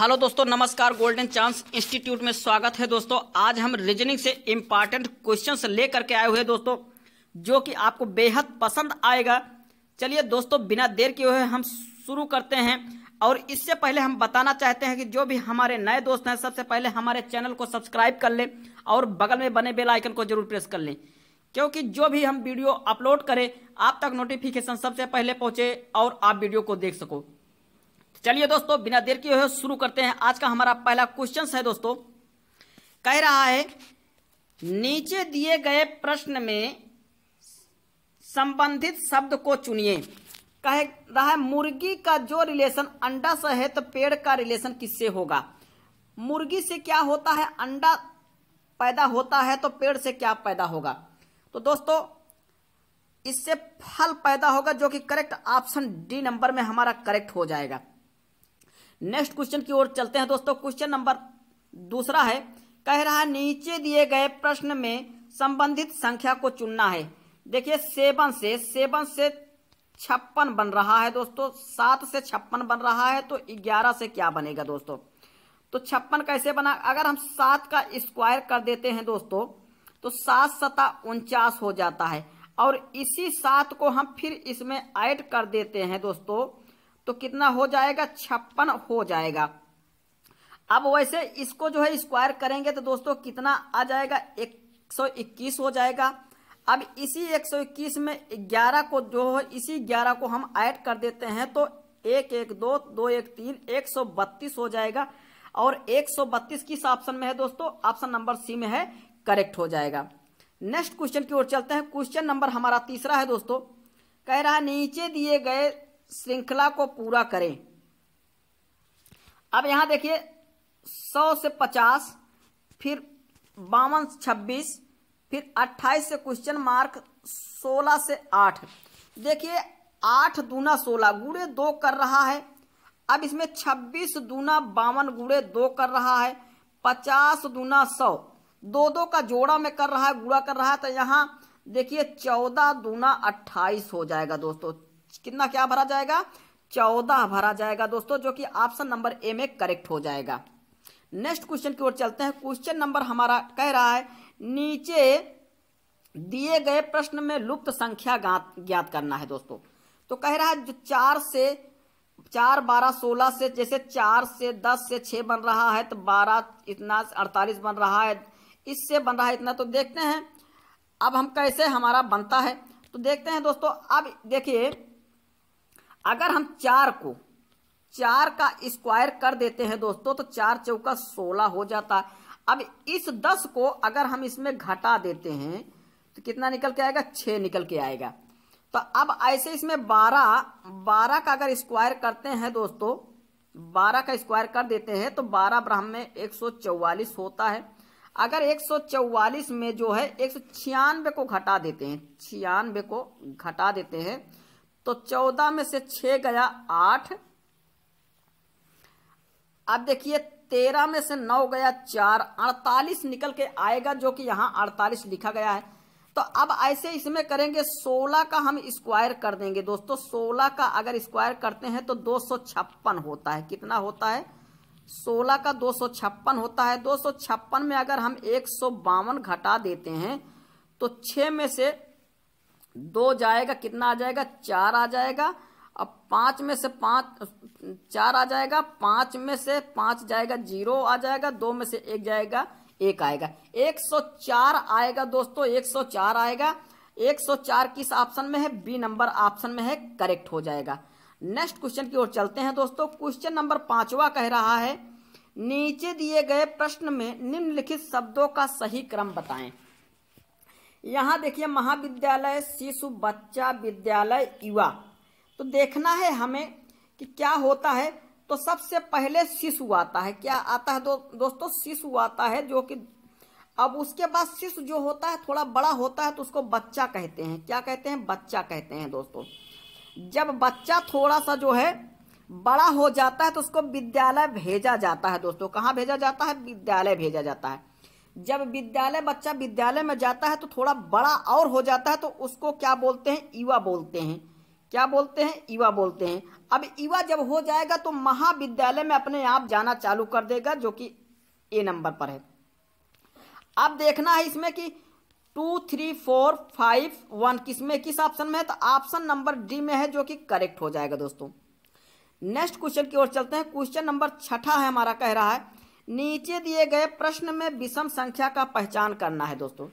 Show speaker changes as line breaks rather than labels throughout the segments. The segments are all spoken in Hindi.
हेलो दोस्तों नमस्कार गोल्डन चांस इंस्टीट्यूट में स्वागत है दोस्तों आज हम रीजनिंग से इम्पॉर्टेंट क्वेश्चंस लेकर के आए हुए दोस्तों जो कि आपको बेहद पसंद आएगा चलिए दोस्तों बिना देर के हुए हम शुरू करते हैं और इससे पहले हम बताना चाहते हैं कि जो भी हमारे नए दोस्त हैं सबसे पहले हमारे चैनल को सब्सक्राइब कर लें और बगल में बने बेल आइकन को जरूर प्रेस कर लें क्योंकि जो भी हम वीडियो अपलोड करें आप तक नोटिफिकेशन सबसे पहले पहुंचे और आप वीडियो को देख सको चलिए दोस्तों बिना देर के हुए शुरू करते हैं आज का हमारा पहला क्वेश्चन है दोस्तों कह रहा है नीचे दिए गए प्रश्न में संबंधित शब्द को चुनिए कह रहा है मुर्गी का जो रिलेशन अंडा से है तो पेड़ का रिलेशन किससे होगा मुर्गी से क्या होता है अंडा पैदा होता है तो पेड़ से क्या पैदा होगा तो दोस्तों इससे फल पैदा होगा जो कि करेक्ट ऑप्शन डी नंबर में हमारा करेक्ट हो जाएगा नेक्स्ट क्वेश्चन की ओर चलते हैं दोस्तों क्वेश्चन नंबर दूसरा है कह रहा है नीचे दिए गए प्रश्न में संबंधित संख्या को चुनना है देखिए सेवन से सेवन से छप्पन बन रहा है दोस्तों सात से छप्पन बन रहा है तो ग्यारह से क्या बनेगा दोस्तों तो छप्पन कैसे बना अगर हम सात का स्क्वायर कर देते हैं दोस्तों तो सात सता उनचास हो जाता है और इसी सात को हम फिर इसमें ऐड कर देते हैं दोस्तों तो कितना हो जाएगा छप्पन हो जाएगा अब वैसे इसको जो है स्क्वायर करेंगे तो दोस्तों कितना आ जाएगा एक सौ इक्कीस हो जाएगा अब इसी एक सौ इक्कीस में ग्यारह को जो है इसी ग्यारह को हम ऐड कर देते हैं तो एक एक दो दो एक तीन एक सौ बत्तीस हो जाएगा और एक सौ बत्तीस किस ऑप्शन में है दोस्तों ऑप्शन नंबर सी में है करेक्ट हो जाएगा नेक्स्ट क्वेश्चन की ओर चलते हैं क्वेश्चन नंबर हमारा तीसरा है दोस्तों कह रहा नीचे दिए गए श्रृंखला को पूरा करें अब यहां देखिए सौ से पचास फिर बावन छब्बीस फिर 28 से क्वेश्चन मार्क सोलह से आठ देखिए आठ दूना सोलह गुड़े दो कर रहा है अब इसमें छब्बीस दूना बावन गुड़े दो कर रहा है पचास दूना सौ दो दो का जोड़ा में कर रहा है गुड़ा कर रहा है तो यहाँ देखिए चौदह दूना अट्ठाईस हो जाएगा दोस्तों कितना क्या भरा जाएगा चौदह भरा जाएगा दोस्तों जो कि ऑप्शन नंबर ए में करेक्ट हो जाएगा नेक्स्ट क्वेश्चन की ओर चलते हैं क्वेश्चन नंबर हमारा कह रहा है नीचे दिए गए प्रश्न में लुप्त संख्या ज्ञात करना है दोस्तों तो कह रहा है जो चार से चार बारह सोलह से जैसे चार से दस से छह बन रहा है तो बारह इतना अड़तालीस बन रहा है इससे बन रहा है इतना तो देखते हैं अब हम कैसे हमारा बनता है तो देखते हैं दोस्तों अब देखिए अगर हम चार को चार का स्क्वायर कर देते हैं दोस्तों तो चार चौका सोलह हो जाता अब इस दस को अगर हम इसमें घटा देते हैं तो कितना निकल के आएगा छ निकल के आएगा तो अब ऐसे इसमें बारह बारह का अगर स्क्वायर करते हैं दोस्तों बारह का स्क्वायर कर देते हैं तो बारह ब्रह्म में एक सौ चौवालीस होता है अगर एक सौ चौवालीस में जो है एक सौ छियानवे को घटा देते हैं छियानवे को घटा देते हैं तो चौदह में से छ गया आठ अब देखिए तेरह में से नौ गया चार अड़तालीस निकल के आएगा जो कि यहां अड़तालीस लिखा गया है तो अब ऐसे इसमें करेंगे सोलह का हम स्क्वायर कर देंगे दोस्तों सोलह का अगर स्क्वायर करते हैं तो दो सौ छप्पन होता है कितना होता है सोलह का दो सौ छप्पन होता है दो सौ छप्पन में अगर हम एक सौ बावन घटा देते हैं तो छः में से दो जाएगा कितना आ जाएगा चार आ जाएगा अब पांच में से पांच चार आ जाएगा पांच में से पांच जाएगा जीरो आ जाएगा दो में से एक जाएगा एक आएगा एक सौ चार आएगा दोस्तों एक सौ चार आएगा एक सौ चार किस ऑप्शन में है बी नंबर ऑप्शन में है करेक्ट हो जाएगा नेक्स्ट क्वेश्चन की ओर चलते हैं दोस्तों क्वेश्चन नंबर पांचवा कह रहा है नीचे दिए गए प्रश्न में निम्नलिखित शब्दों का सही क्रम बताएं यहाँ देखिए महाविद्यालय शिशु बच्चा विद्यालय युवा तो देखना है हमें कि क्या होता है तो सबसे पहले शिशु आता है क्या आता है दो, दोस्तों शिशु आता है जो कि अब उसके बाद शिशु जो होता है थोड़ा बड़ा होता है तो उसको बच्चा कहते हैं क्या कहते हैं बच्चा कहते हैं दोस्तों जब बच्चा थोड़ा सा जो है बड़ा हो जाता है तो उसको विद्यालय भेजा जाता है दोस्तों कहाँ भेजा जाता है विद्यालय भेजा जाता है जब विद्यालय बच्चा विद्यालय में जाता है तो थोड़ा बड़ा और हो जाता है तो उसको क्या बोलते हैं युवा बोलते हैं क्या बोलते हैं युवा बोलते हैं अब युवा जब हो जाएगा तो महाविद्यालय में अपने आप जाना चालू कर देगा जो कि ए नंबर पर है अब देखना है इसमें कि two three four five one किस में किस ऑप्शन में है तो ऑप्शन नंबर डी में है जो कि करेक्ट हो जाएगा दोस्तों नेक्स्ट क्वेश्चन की ओर चलते हैं क्वेश्चन नंबर छठा है हमारा कह रहा है नीचे दिए गए प्रश्न में विषम संख्या का पहचान करना है दोस्तों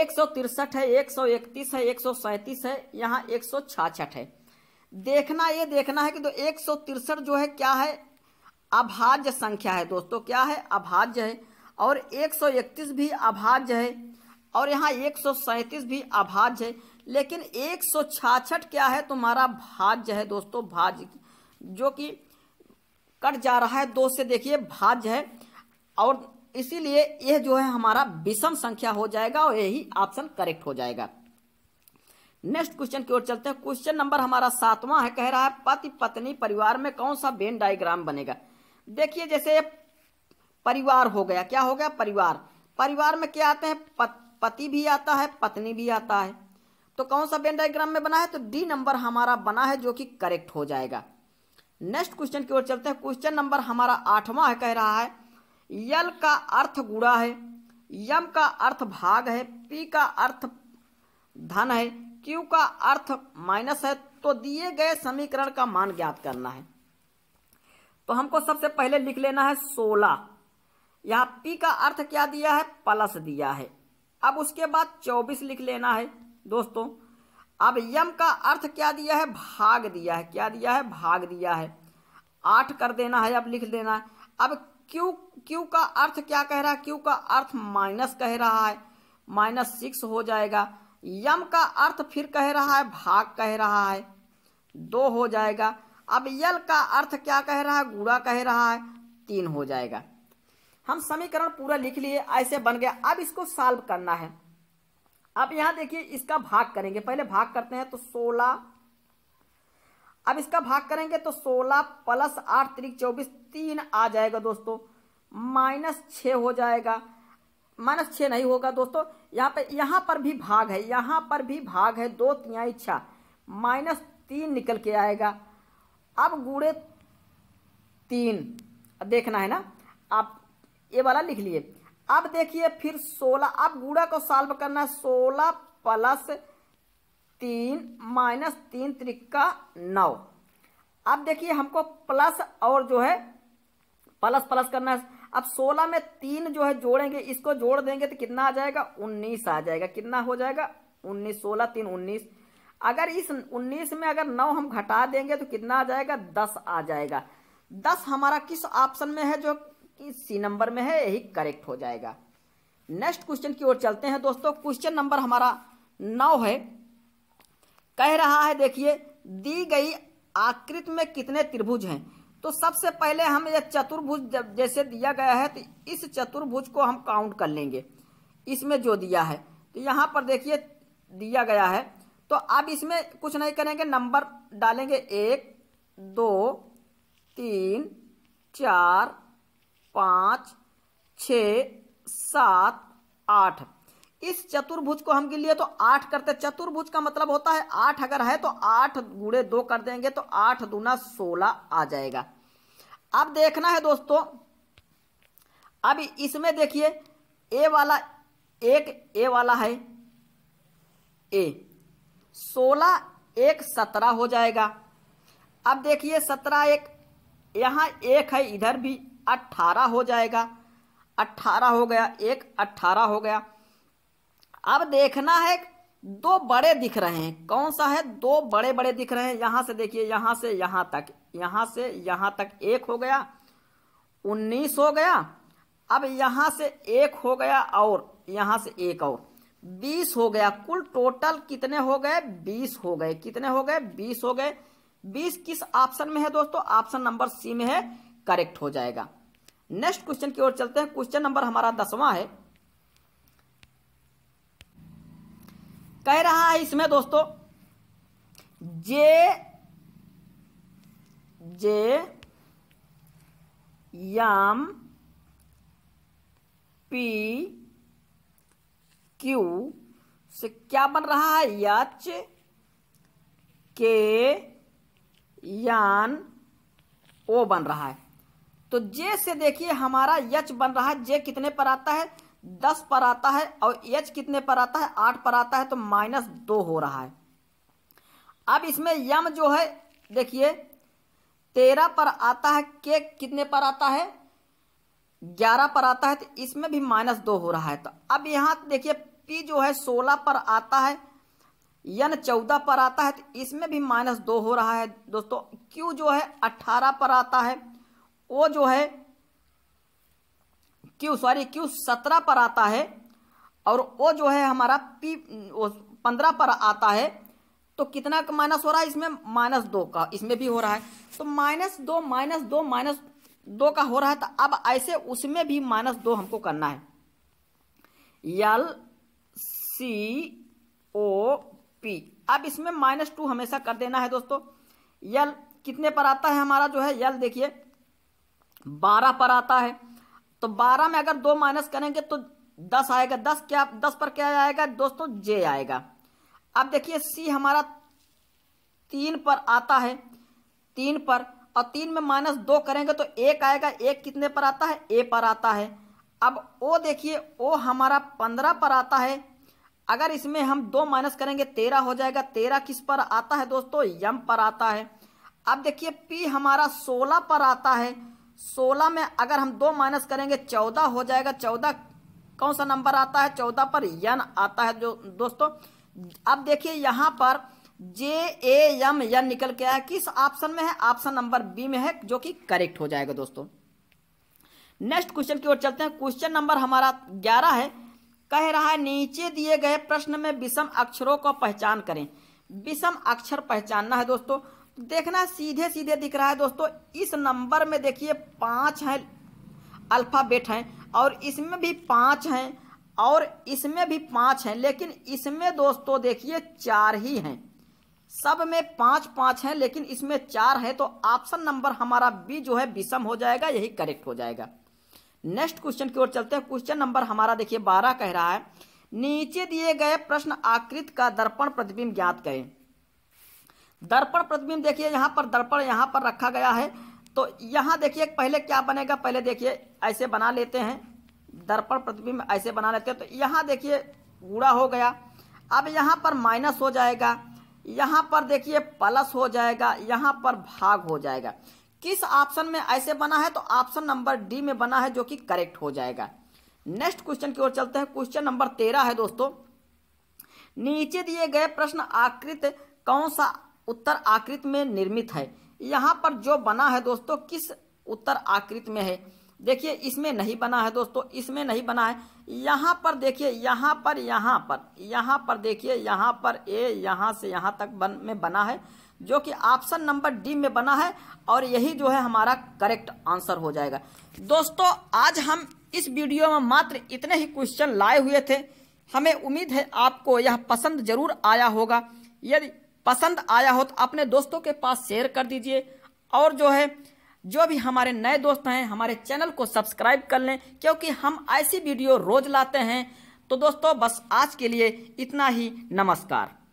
एक सौ तिरसठ है एक सौ इकतीस है एक सौ सैतीस है यहाँ एक सौ छाछठ है देखना ये देखना है कि तो एक सौ तिरसठ जो है क्या है अभाज्य संख्या है दोस्तों क्या है अभाज्य है और एक सौ इकतीस भी अभाज्य है और यहाँ एक सौ सैतीस भी अभाज्य है लेकिन एक सौ छाछठ क्या है तुम्हारा भाज्य है दोस्तों भाज्य जो कि कट जा रहा है दो से देखिए भाज्य है और इसीलिए यह जो है हमारा विषम संख्या हो जाएगा और यही ऑप्शन करेक्ट हो जाएगा नेक्स्ट क्वेश्चन की ओर चलते हैं क्वेश्चन नंबर हमारा सातवां है कह रहा है पति पत्नी परिवार में कौन सा बेन डायग्राम बनेगा देखिए जैसे परिवार हो गया क्या हो गया परिवार परिवार में क्या आते हैं पति भी आता है पत्नी भी आता है तो कौन सा बेन डायग्राम में बना है तो डी नंबर हमारा बना है जो कि करेक्ट हो जाएगा नेक्स्ट क्वेश्चन की ओर चलते हैं क्वेश्चन नंबर हमारा आठवां है कह रहा है यल का अर्थ गुड़ा है यम का अर्थ भाग है पी का अर्थ धन है क्यू का अर्थ माइनस है तो दिए गए समीकरण का मान ज्ञात करना है तो हमको सबसे पहले लिख लेना है सोलह यहाँ पी का अर्थ क्या दिया है प्लस दिया है अब उसके बाद चौबीस लिख लेना है दोस्तों अब यम का अर्थ क्या दिया है भाग दिया है क्या दिया है भाग दिया है आठ कर देना है अब लिख देना है अब क्यू क्यू का अर्थ क्या कह रहा है क्यू का अर्थ माइनस कह रहा है माइनस सिक्स हो जाएगा यम का अर्थ फिर कह रहा है भाग कह रहा है दो हो जाएगा अब यल का अर्थ क्या कह रहा है गुड़ा कह रहा है तीन हो जाएगा हम समीकरण पूरा लिख लिए ऐसे बन गया अब इसको सॉल्व करना है अब यहां देखिए इसका भाग करेंगे पहले भाग करते हैं तो सोलह अब इसका भाग करेंगे तो सोलह प्लस आठ त्रिक चौबीस तीन आ जाएगा दोस्तों माइनस छ हो जाएगा माइनस छ नहीं होगा दोस्तों यहाँ पर यहाँ पर भी भाग है यहां पर भी भाग है दो तिया इच्छा माइनस तीन निकल के आएगा अब गुड़े तीन देखना है ना आप ये वाला लिख लिए अब देखिए फिर सोलह अब गुड़ा को सॉल्व करना है सोलह प्लस तीन माइनस तीन त्रिक्का नौ अब देखिए हमको प्लस और जो है प्लस प्लस करना है अब सोलह में तीन जो है जोड़ेंगे इसको जोड़ देंगे तो कितना आ जाएगा उन्नीस आ जाएगा कितना हो जाएगा उन्नीस सोलह तीन उन्नीस अगर इस उन्नीस में अगर नौ हम घटा देंगे तो कितना आ जाएगा दस आ जाएगा दस हमारा किस ऑप्शन में है जो कि सी नंबर में है यही करेक्ट हो जाएगा नेक्स्ट क्वेश्चन की ओर चलते हैं दोस्तों क्वेश्चन नंबर हमारा नौ है कह रहा है देखिए दी गई आकृत में कितने त्रिभुज हैं तो सबसे पहले हम यह चतुर्भुज जैसे दिया गया है तो इस चतुर्भुज को हम काउंट कर लेंगे इसमें जो दिया है तो यहाँ पर देखिए दिया गया है तो अब इसमें कुछ नहीं करेंगे नंबर डालेंगे एक दो तीन चार पाँच छ सात आठ इस चतुर्भुज को हम के लिए तो आठ करते चतुर्भुज का मतलब होता है आठ अगर है तो आठ गुड़े दो कर देंगे तो आठ दूना सोलह आ जाएगा अब देखना है दोस्तों अब इसमें देखिए ए वाला एक ए वाला है ए सोलह एक सत्रह हो जाएगा अब देखिए सत्रह एक यहाँ एक है इधर भी अट्ठारह हो जाएगा अट्ठारह हो गया एक अट्ठारह हो गया अब देखना है दो बड़े दिख रहे हैं कौन सा है दो बड़े बड़े दिख रहे हैं यहां से देखिए यहां से यहां तक यहां से यहां तक एक हो गया उन्नीस हो गया अब यहां से एक हो गया और यहां से एक और बीस हो गया कुल टोटल कितने हो गए बीस हो गए कितने हो गए बीस हो गए बीस किस ऑप्शन में है दोस्तों ऑप्शन नंबर सी में है करेक्ट हो जाएगा नेक्स्ट क्वेश्चन की ओर चलते हैं क्वेश्चन नंबर हमारा दसवां है कह रहा है इसमें दोस्तों जे जे याम पी क्यू से क्या बन रहा है यच के यान ओ बन रहा है तो जे से देखिए हमारा यच बन रहा है जे कितने पर आता है दस पर आता है और यच कितने पर आता है आठ पर आता है तो माइनस दो हो रहा है अब इसमें यम जो है देखिए तेरह पर आता है के कितने पर आता है ग्यारह पर आता है तो इसमें भी माइनस दो हो रहा है तो अब यहाँ देखिए पी जो है सोलह पर आता है यन चौदह पर आता है तो इसमें भी माइनस दो हो रहा है दोस्तों क्यू जो है अट्ठारह पर आता है वो जो है क्यू सॉरी क्यू सत्रह पर आता है और वो जो है हमारा पी पंद्रह पर आता है तो कितना का माइनस हो रहा है इसमें माइनस दो का इसमें भी हो रहा है तो माइनस दो माइनस दो माइनस दो का हो रहा है तो अब ऐसे उसमें भी माइनस दो हमको करना है यल सी ओ पी अब इसमें माइनस टू हमेशा कर देना है दोस्तों यल कितने पर आता है हमारा जो है यल देखिए बारह पर आता है तो बारह में अगर दो माइनस करेंगे तो दस आएगा दस क्या दस पर क्या आएगा दोस्तों जे आएगा अब देखिए सी हमारा तीन पर आता है तीन पर और तीन में माइनस दो करेंगे तो एक आएगा एक कितने पर आता है ए पर आता है अब ओ देखिए ओ हमारा पंद्रह पर आता है अगर इसमें हम दो माइनस करेंगे तेरह हो जाएगा तेरह किस पर आता है दोस्तों यम पर आता है अब देखिए पी हमारा सोलह पर आता है सोलह में अगर हम दो माइनस करेंगे चौदह हो जाएगा चौदह कौन सा नंबर आता है चौदह पर यन आता है जो दोस्तों अब देखिए यहाँ पर जे ए एम यन निकल के आया किस ऑप्शन में है ऑप्शन नंबर बी में है जो कि करेक्ट हो जाएगा दोस्तों नेक्स्ट क्वेश्चन की ओर चलते हैं क्वेश्चन नंबर हमारा ग्यारह है कह रहा है नीचे दिए गए प्रश्न में विषम अक्षरों को पहचान करें विषम अक्षर पहचानना है दोस्तों देखना सीधे सीधे दिख रहा है दोस्तों इस नंबर में देखिए पांच हैं अल्फ़ाबेट हैं और इसमें भी पांच हैं और इसमें भी पांच हैं लेकिन इसमें दोस्तों देखिए चार ही हैं सब में पांच पांच हैं लेकिन इसमें चार है तो ऑप्शन नंबर हमारा बी जो है विषम हो जाएगा यही करेक्ट हो जाएगा नेक्स्ट क्वेश्चन की ओर चलते हैं क्वेश्चन नंबर हमारा देखिए बारह कह रहा है नीचे दिए गए प्रश्न आकृत का दर्पण प्रतिबिंब ज्ञात करें दर्पण प्रतिबिंब देखिए यहाँ पर दर्पण यहाँ पर रखा गया है तो यहाँ देखिए पहले क्या बनेगा पहले देखिए ऐसे बना लेते हैं दर्पण प्रतिबिंब ऐसे बना लेते हैं तो यहाँ देखिए गूढ़ा हो गया अब यहाँ पर माइनस हो जाएगा यहाँ पर देखिए प्लस हो जाएगा यहाँ पर भाग हो जाएगा किस ऑप्शन में ऐसे बना है तो ऑप्शन नंबर डी में बना है जो कि करेक्ट हो जाएगा नेक्स्ट क्वेश्चन की ओर चलते हैं क्वेश्चन नंबर तेरह है दोस्तों नीचे दिए गए प्रश्न आकृत कौन सा उत्तर आकृत में निर्मित है यहाँ पर जो बना है दोस्तों किस उत्तर आकृत में है देखिए इसमें नहीं बना है दोस्तों इसमें नहीं बना है यहाँ पर देखिए यहाँ पर यहाँ पर यहाँ पर देखिए यहाँ पर ए यहाँ से यहाँ तक बन में बना है जो कि ऑप्शन नंबर डी में बना है और यही जो है हमारा करेक्ट आंसर हो जाएगा दोस्तों आज हम इस वीडियो में मात्र इतने ही क्वेश्चन लाए हुए थे हमें उम्मीद है आपको यह पसंद जरूर आया होगा यदि पसंद आया हो तो अपने दोस्तों के पास शेयर कर दीजिए और जो है जो भी हमारे नए दोस्त हैं हमारे चैनल को सब्सक्राइब कर लें क्योंकि हम ऐसी वीडियो रोज लाते हैं तो दोस्तों बस आज के लिए इतना ही नमस्कार